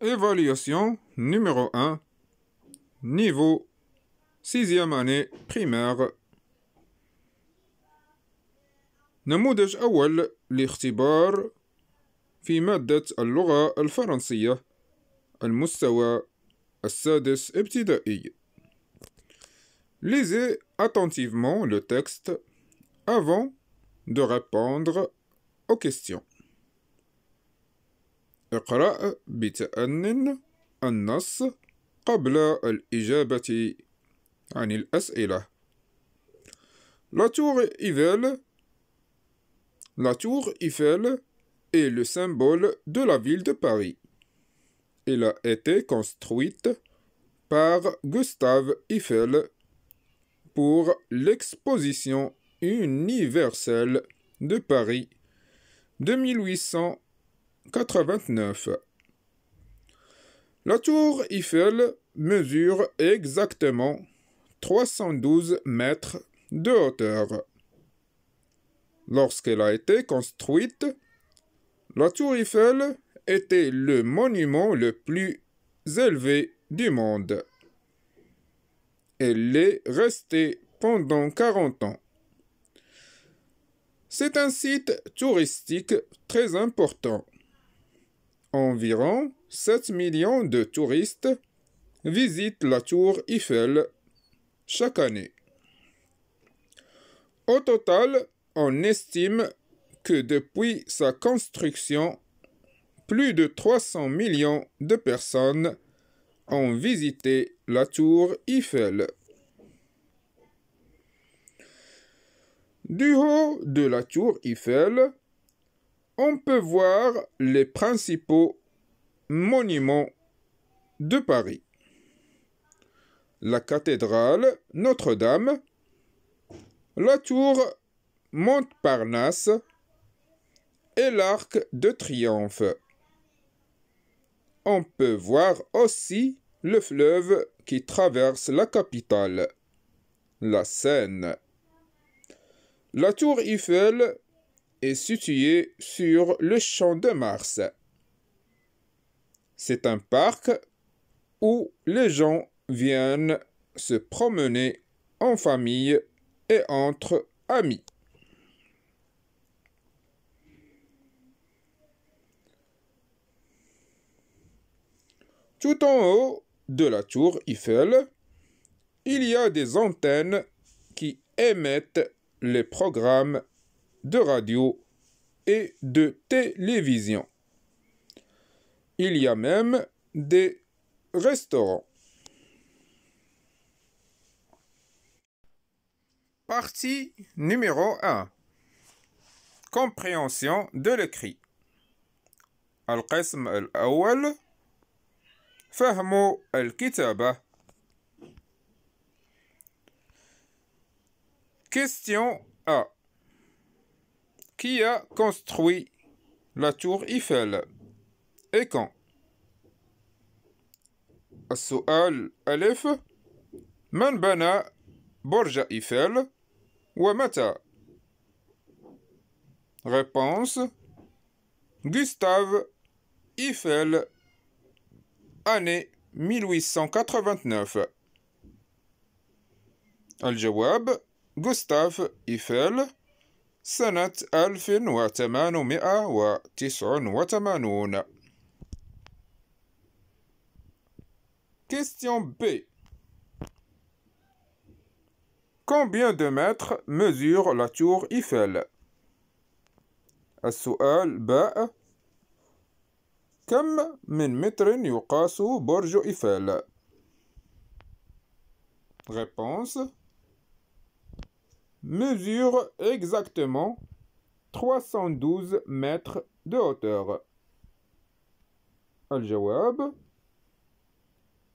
Évaluation numéro 1. Niveau 6e année primaire. نموذج أول لاختبار في مادة اللغة الفرنسية المستوى السادس ابتدائي. Lisez attentivement le texte avant de répondre aux questions. La tour Eiffel, la tour Eiffel est le symbole de la ville de Paris. Elle a été construite par Gustave Eiffel pour l'exposition universelle de Paris de 89. La tour Eiffel mesure exactement 312 mètres de hauteur. Lorsqu'elle a été construite, la tour Eiffel était le monument le plus élevé du monde. Elle est restée pendant 40 ans. C'est un site touristique très important. Environ 7 millions de touristes visitent la tour Eiffel chaque année. Au total, on estime que depuis sa construction, plus de 300 millions de personnes ont visité la tour Eiffel. Du haut de la tour Eiffel, on peut voir les principaux monuments de Paris. La cathédrale Notre-Dame, la tour Montparnasse et l'arc de triomphe. On peut voir aussi le fleuve qui traverse la capitale, la Seine. La tour Eiffel est situé sur le champ de Mars. C'est un parc où les gens viennent se promener en famille et entre amis. Tout en haut de la tour Eiffel, il y a des antennes qui émettent les programmes de radio et de télévision. Il y a même des restaurants. Partie numéro 1. Compréhension de l'écrit. القسم fahmo al الكتابة Question A qui a construit la tour Eiffel et quand السؤال Alef Manbana Borja Eiffel Wamata Réponse Gustave Eiffel année 1889 Jawab Gustave Eiffel سنة 1889 Question B Combien de mètres mesure la tour Eiffel السؤال باء كم من متر يقاس برج إيفل Réponse mesure exactement 312 mètres de hauteur. الجواب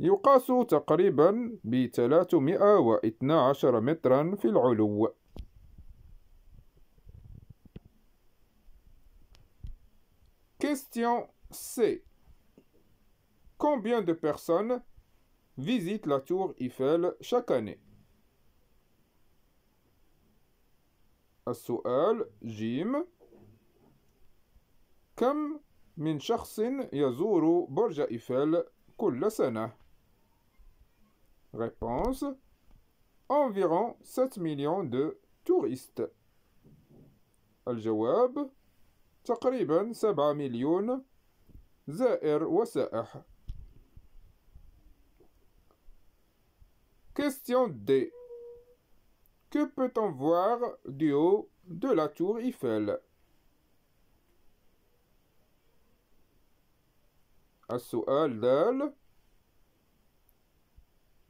يقاس تقريبا ب 312 مترا في العلو Question C. Combien de personnes visitent la tour Eiffel chaque année السؤال جيم كم من شخص يزور برج إيفل كل سنة؟ Réponse Environ 7 millions de touristes. الجواب تقريبا 7 مليون زائر وسائح. Question D. Que peut-on voir du haut de la tour Eiffel السؤال دال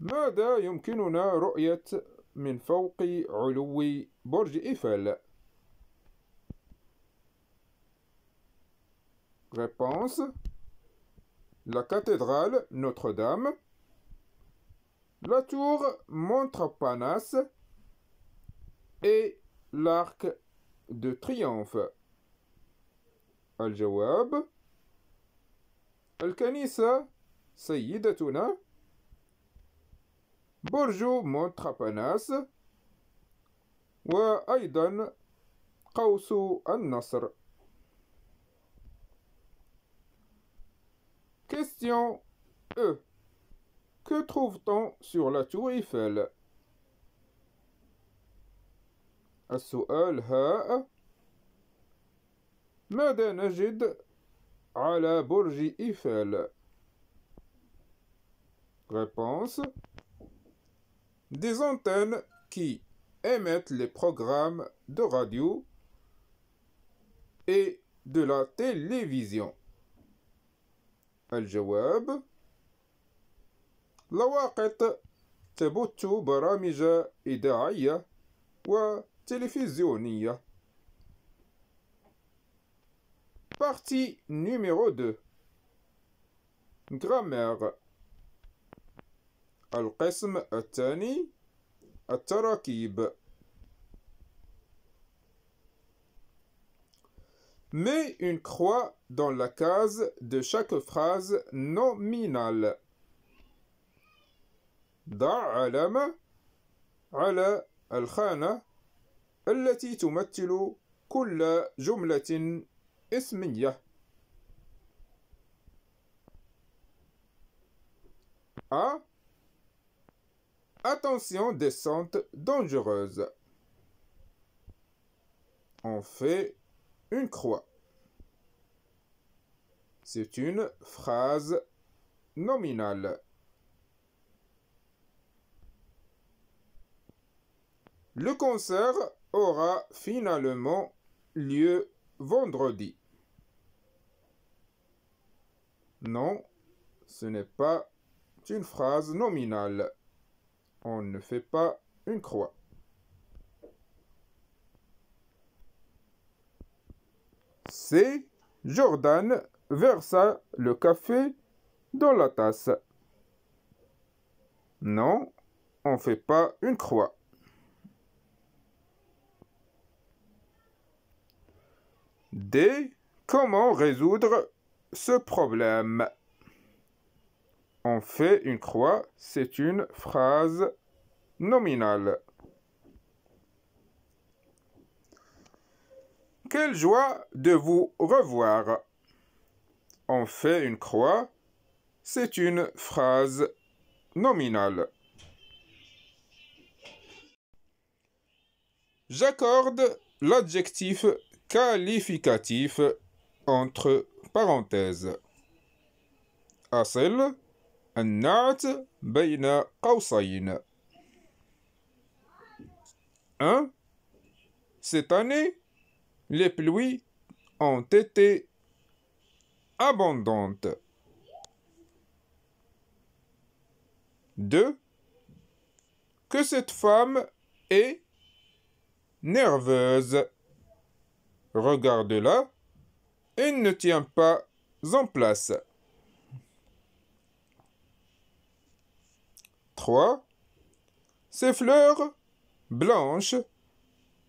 ماذا يمكننا رؤية من de la tour Eiffel? Réponse La cathédrale Notre-Dame, la tour Montparnasse et l'arc de triomphe. Al-Jawab. Al-Kanisa, Sayyidatuna. Bourjou, Montrapanas. Wa Aydan, Kausu al nasr Question E. Que trouve-t-on sur la tour Eiffel السؤال هاء ماذا نجد على برج Réponse Des antennes qui émettent les programmes de radio et de la télévision. الجواب Web تبث برامج de و télévision. Partie numéro 2. Grammaire. القسم Atani Atarakib. Mets une croix dans la case de chaque phrase nominale. ضع a. Attention descente dangereuse. On fait une croix. C'est une phrase nominale. Le concert aura finalement lieu vendredi. Non, ce n'est pas une phrase nominale. On ne fait pas une croix. C'est Jordan versa le café dans la tasse. Non, on ne fait pas une croix. D. Comment résoudre ce problème On fait une croix, c'est une phrase nominale. Quelle joie de vous revoir. On fait une croix, c'est une phrase nominale. J'accorde l'adjectif qualificatif entre parenthèses. Un بين قوسين. 1. Cette année, les pluies ont été abondantes. 2. Que cette femme est nerveuse. Regarde-la, il ne tient pas en place. 3. Ces fleurs blanches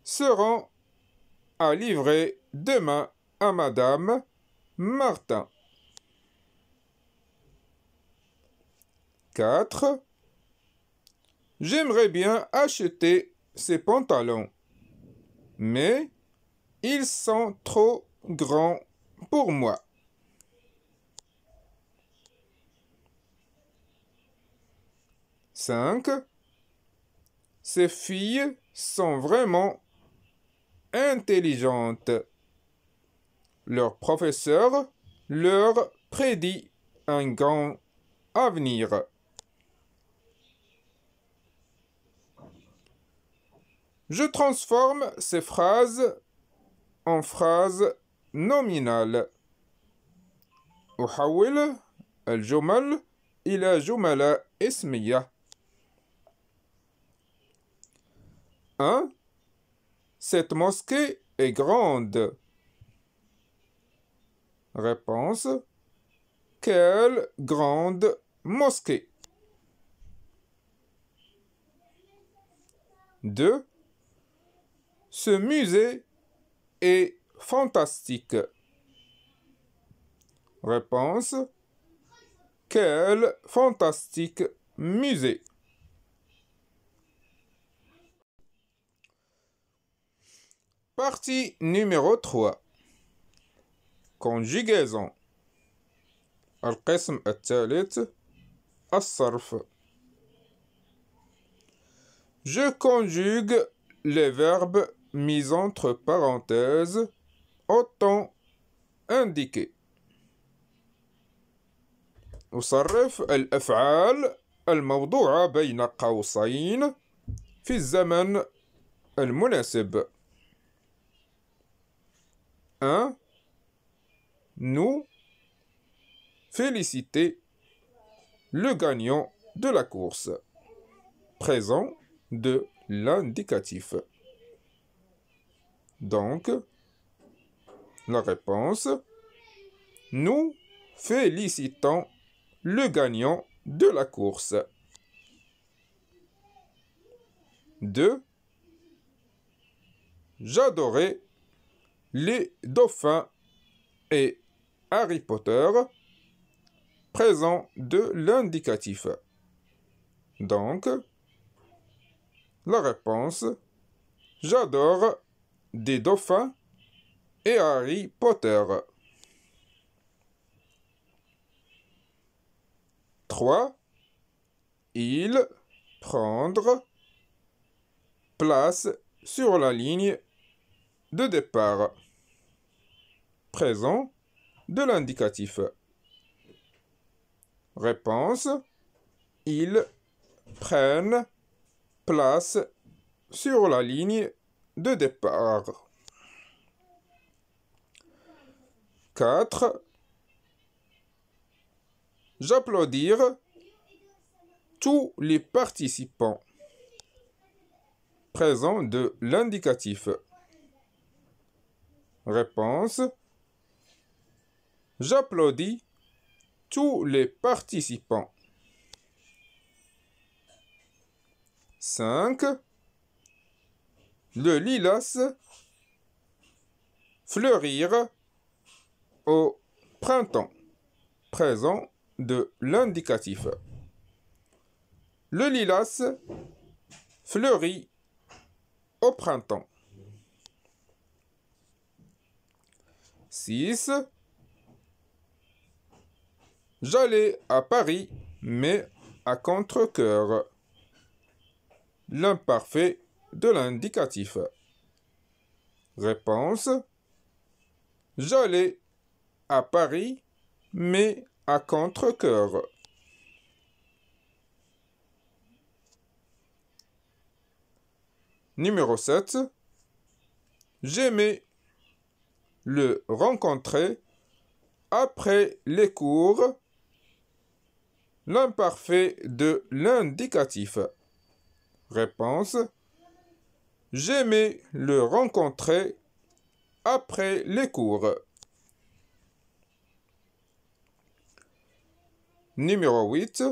seront à livrer demain à Madame Martin. 4. J'aimerais bien acheter ces pantalons, mais ils sont trop grands pour moi. Cinq. Ces filles sont vraiment intelligentes. Leur professeur leur prédit un grand avenir. Je transforme ces phrases en phrase nominale. al الجمل ila Jumala اسمية. 1. Cette mosquée est grande. Réponse. Quelle grande mosquée 2. Ce musée fantastique Réponse. Quel fantastique musée Partie numéro 3. Conjugaison. القسم الثالث الصرف Je conjugue les verbes Mise entre parenthèses au temps indiqué. نصرف الأفعال بين قوسين في الزمن المناسب. 1. Nous féliciter le gagnant de la course. Présent de l'indicatif. Donc, la réponse, nous félicitons le gagnant de la course. 2. J'adorais les dauphins et Harry Potter présent de l'indicatif. Donc, la réponse, j'adore des dauphins et Harry Potter. 3. Il prendre place sur la ligne de départ. Présent de l'indicatif. Réponse. Ils prennent place sur la ligne de départ. 4. J'applaudir tous les participants présents de l'indicatif. Réponse. J'applaudis tous les participants. 5 le lilas fleurir au printemps présent de l'indicatif. Le lilas fleurit au printemps. 6. J'allais à Paris, mais à contre L'imparfait de l'indicatif Réponse. J'allais à Paris, mais à contre coeur Numéro 7. J'aimais le rencontrer après les cours. L'imparfait de l'indicatif. Réponse. J'aimais le rencontrer après les cours. Numéro 8.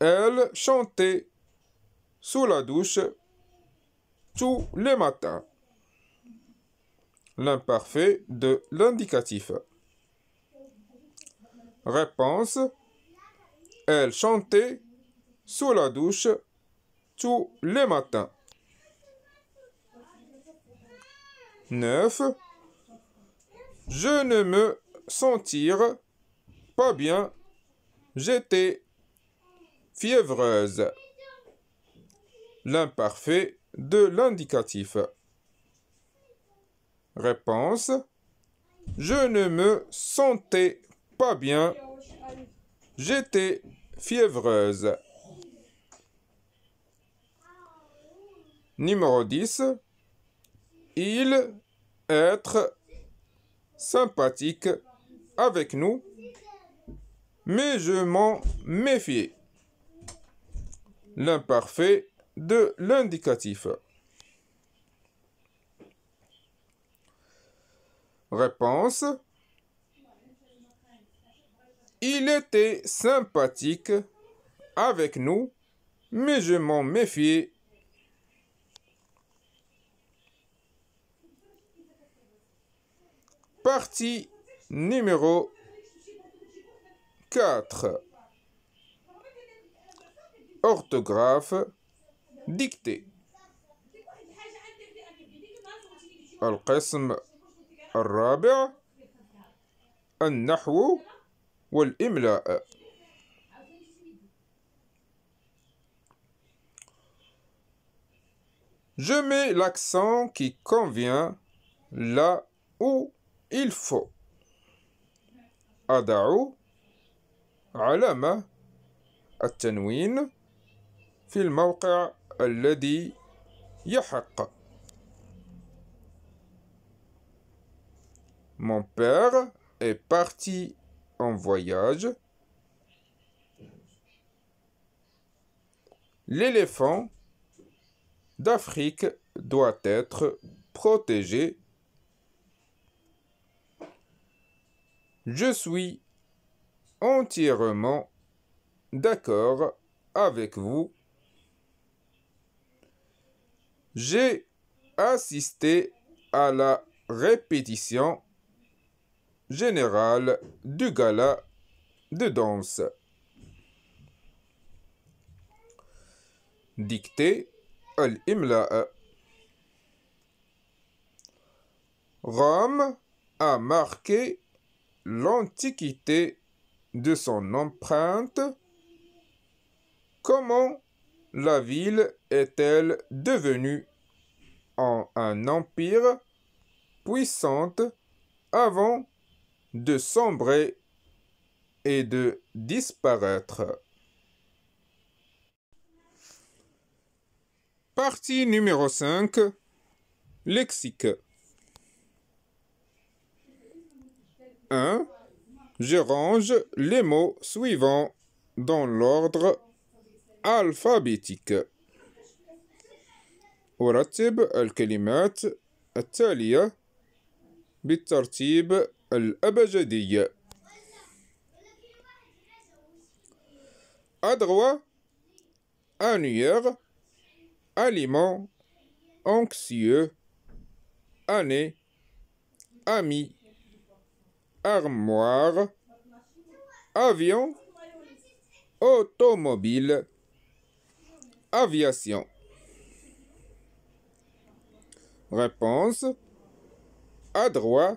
Elle chantait sous la douche tous les matins. L'imparfait de l'indicatif. Réponse. Elle chantait sous la douche tous les matins. 9. Je ne me sentir pas bien. J'étais fiévreuse. L'imparfait de l'indicatif. Réponse. Je ne me sentais pas bien. J'étais fiévreuse. Numéro 10. Il être sympathique avec nous, mais je m'en méfiais. L'imparfait de l'indicatif. Réponse. Il était sympathique avec nous, mais je m'en méfiais partie numéro 4. Orthographe dictée. Un الرابع النحو والإملاء Je mets l'accent qui convient là où il faut Adaou Alama التنوين في الموقع الذي Mon père est parti en voyage. L'éléphant d'Afrique doit être protégé Je suis entièrement d'accord avec vous. J'ai assisté à la répétition générale du gala de danse. Dictée al-imla. Rome a marqué l'antiquité de son empreinte, comment la ville est-elle devenue en un empire puissante avant de sombrer et de disparaître. Partie numéro 5 Lexique 1, je range les mots suivants dans l'ordre alphabétique. ورتب الكلمات التالية بالترتيب الأبجدي. Adroit, annuaire, aliment, anxieux, année, ami armoire, avion, automobile, aviation. Réponse adroit,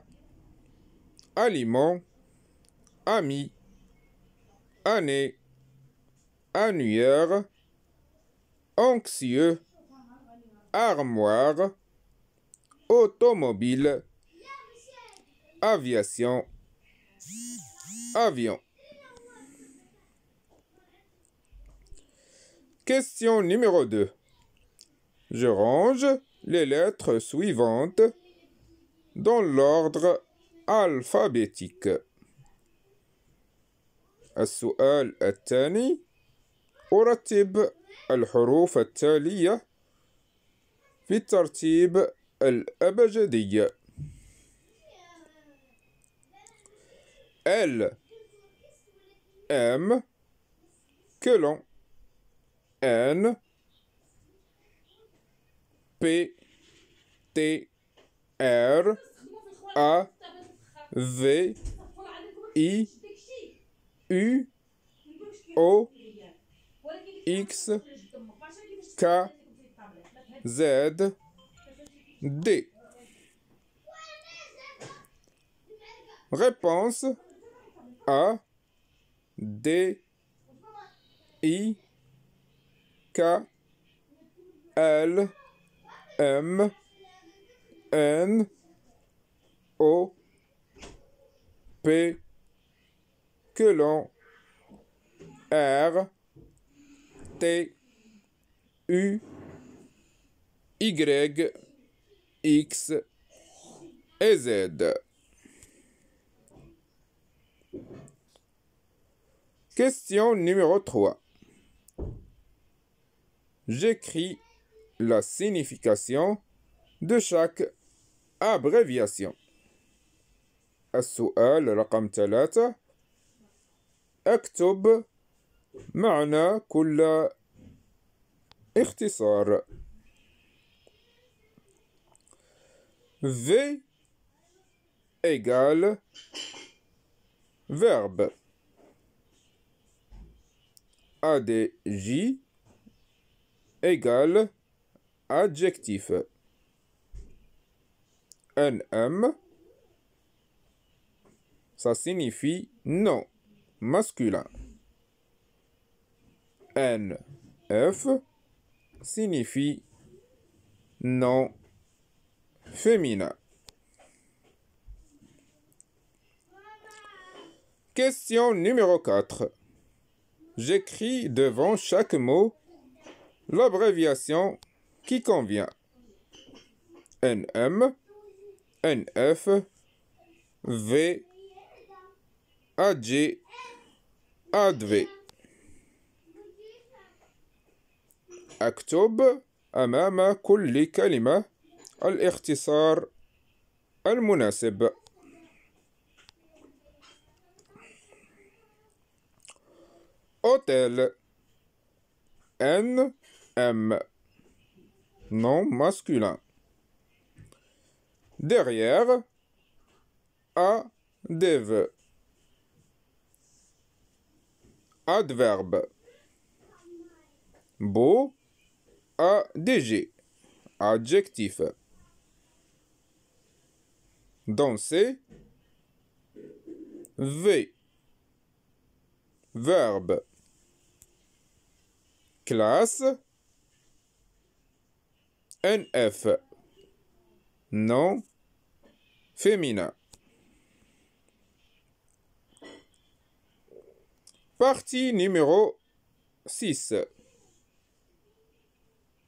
aliment, ami, année, Annueur anxieux, armoire, automobile, aviation. Avion. Question numéro 2. Je range les lettres suivantes dans l'ordre alphabétique. السؤال الثاني أرتب الحروف التالية في الترتيب الأبجدي L, M, que l'on n p t r a v i u o x k z d Réponse a D I K L M N O P que l'on R T U Y X et Z. Question numéro 3. J'écris la signification de chaque abréviation. السؤال رقم ثلاثة اكتب معنى كل اختصار V égale verbe a J égale adjectif. Un M ça signifie non, masculin. N F signifie non, féminin. Question numéro 4 j'écris devant chaque mot l'abréviation qui convient. NM, NF, V, AG, ADV. أكتب أمام كل كلمة الاختصار المناسب Hôtel. N-M. Nom masculin. Derrière. A. Dev. Adverbe. Beau. dg Adjectif. Danser. V. Verbe classe, NF. non féminin. Partie numéro 6.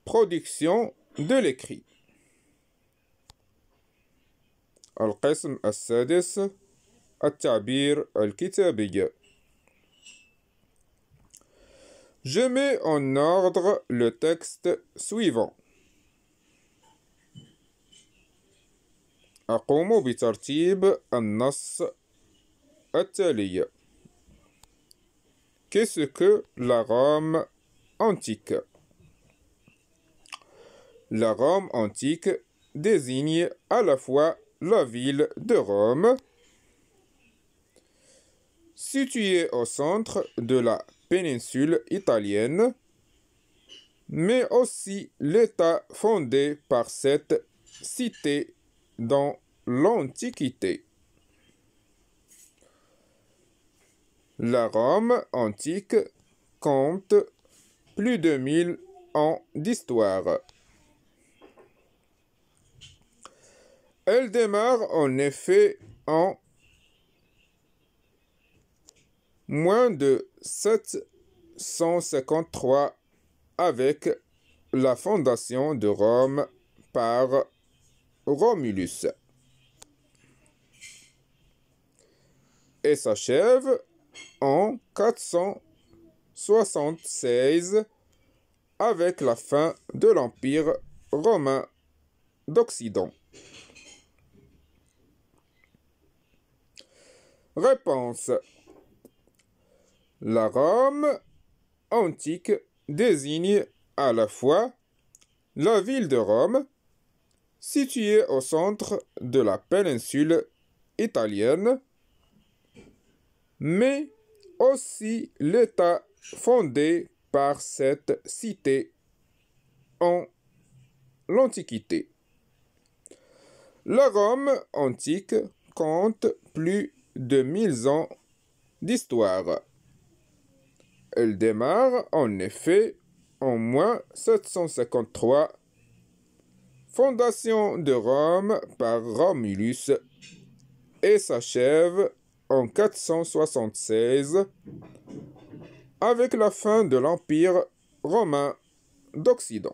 Production de l'écrit. القسم السادس التعبير الكتابي je mets en ordre le texte suivant. أقوم بترتيب النص التالي. Qu'est-ce que la Rome antique La Rome antique désigne à la fois la ville de Rome, située au centre de la péninsule italienne, mais aussi l'État fondé par cette cité dans l'Antiquité. La Rome antique compte plus de 1000 ans d'histoire. Elle démarre en effet en moins de 753 avec la fondation de Rome par Romulus. Et s'achève en 476 avec la fin de l'Empire romain d'Occident. Réponse la Rome antique désigne à la fois la ville de Rome, située au centre de la péninsule italienne, mais aussi l'État fondé par cette cité en l'Antiquité. La Rome antique compte plus de mille ans d'histoire. Elle démarre en effet en moins 753. Fondation de Rome par Romulus et s'achève en 476 avec la fin de l'Empire romain d'Occident.